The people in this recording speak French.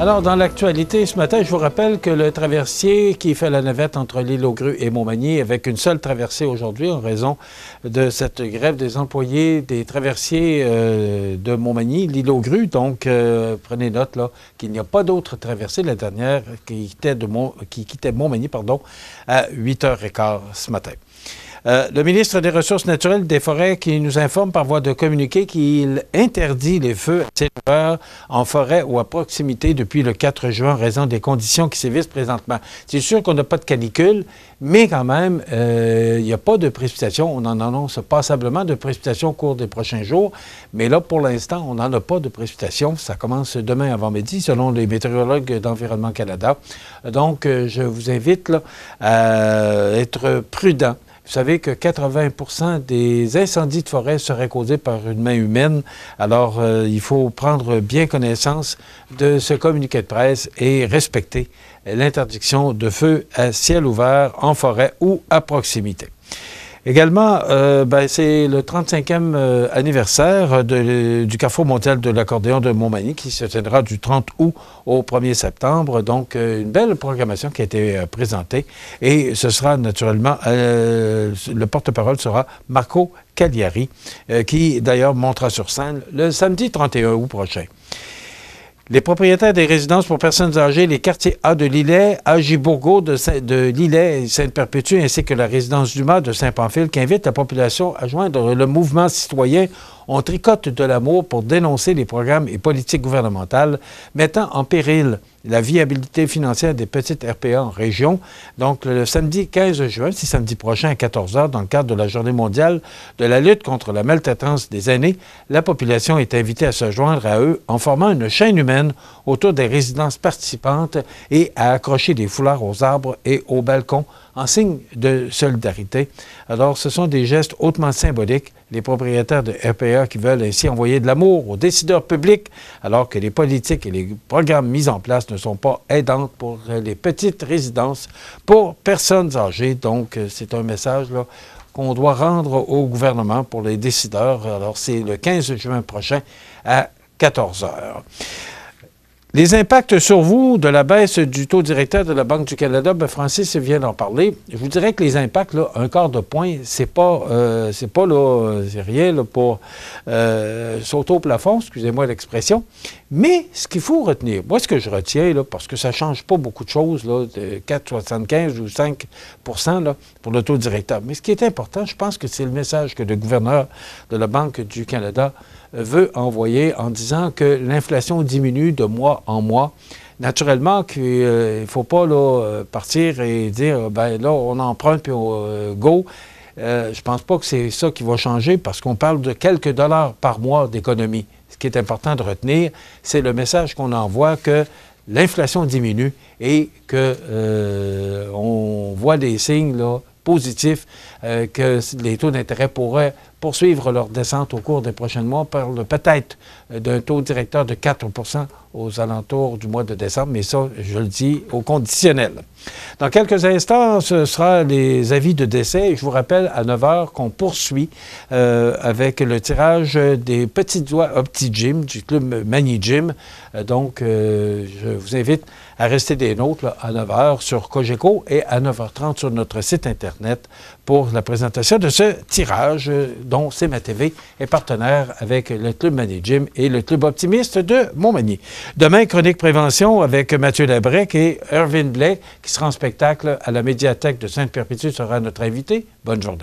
Alors, dans l'actualité, ce matin, je vous rappelle que le traversier qui fait la navette entre l'île aux Grues et Montmagny, avec une seule traversée aujourd'hui en raison de cette grève des employés des traversiers euh, de Montmagny, l'île aux Grues. Donc, euh, prenez note là qu'il n'y a pas d'autre traversée. La dernière qui quittait, de qui quittait Montmagny pardon, à 8h15 ce matin. Euh, le ministre des Ressources naturelles des Forêts qui nous informe par voie de communiqué qu'il interdit les feux à en forêt ou à proximité depuis le 4 juin en raison des conditions qui sévissent présentement. C'est sûr qu'on n'a pas de canicule, mais quand même, euh, il n'y a pas de précipitation. On en annonce passablement de précipitation au cours des prochains jours, mais là, pour l'instant, on n'en a pas de précipitation. Ça commence demain avant-midi, selon les météorologues d'Environnement Canada. Donc, euh, je vous invite à être prudent vous savez que 80 des incendies de forêt seraient causés par une main humaine. Alors, euh, il faut prendre bien connaissance de ce communiqué de presse et respecter l'interdiction de feu à ciel ouvert, en forêt ou à proximité. Également, euh, ben, c'est le 35e euh, anniversaire du Carrefour mondial de l'accordéon de Montmagny qui se tiendra du 30 août au 1er septembre. Donc, euh, une belle programmation qui a été présentée. Et ce sera naturellement, le porte-parole sera Marco Cagliari, qui d'ailleurs montera sur scène le samedi 31 août prochain. Les propriétaires des résidences pour personnes âgées, les quartiers A de Lillet, A Bourgault de, Lillet et Sainte-Perpétue, ainsi que la résidence du de Saint-Pamphile, qui invitent la population à joindre le mouvement citoyen On tricote de l'amour pour dénoncer les programmes et politiques gouvernementales mettant en péril la viabilité financière des petites RPA en région. Donc, le samedi 15 juin, c'est samedi prochain à 14 h, dans le cadre de la Journée mondiale de la lutte contre la maltraitance des aînés, la population est invitée à se joindre à eux en formant une chaîne humaine autour des résidences participantes et à accrocher des foulards aux arbres et aux balcons en signe de solidarité. Alors, ce sont des gestes hautement symboliques les propriétaires de RPA qui veulent ainsi envoyer de l'amour aux décideurs publics, alors que les politiques et les programmes mis en place ne sont pas aidantes pour euh, les petites résidences pour personnes âgées. Donc, euh, c'est un message qu'on doit rendre au gouvernement pour les décideurs. Alors, c'est le 15 juin prochain à 14 heures. Les impacts sur vous de la baisse du taux directeur de la Banque du Canada, bien, Francis vient d'en parler. Je vous dirais que les impacts, là, un quart de point, c'est pas, euh, c'est pas là, rien pour euh, sauter au plafond, excusez-moi l'expression. Mais ce qu'il faut retenir, moi ce que je retiens, là, parce que ça change pas beaucoup de choses, là, de 4,75 ou 5 pour le taux directeur. Mais ce qui est important, je pense que c'est le message que le gouverneur de la Banque du Canada veut envoyer en disant que l'inflation diminue de mois en moi. Naturellement qu'il euh, ne faut pas là, euh, partir et dire, euh, ben là, on emprunte, puis on, go. je ne pense pas que c'est ça qui va changer parce qu'on parle de quelques dollars par mois d'économie. Ce qui est important de retenir, c'est le message qu'on envoie que l'inflation diminue et qu'on voit des signes là, positifs que les taux d'intérêt pourraient poursuivre leur descente au cours des prochains mois. par parle peut-être euh, d'un taux directeur de 4 aux alentours du mois de décembre, mais ça, je le dis au conditionnel. Dans quelques instants, ce sera les avis de décès. je vous rappelle à 9 h qu'on poursuit euh, avec le tirage des petites doigts au euh, petit gym du club Mani Gym. donc, je vous invite à rester des nôtres à 9 h sur Cogeco et à 9h30 sur notre site Internet pour la présentation de ce tirage dont ma TV est partenaire avec le Club Mané Gym et le Club Optimiste de Montmagny. Demain, chronique prévention avec Mathieu Labrec et Irvin Blais, qui sera en spectacle à la médiathèque de Sainte-Perpétue, sera notre invité. Bonne journée.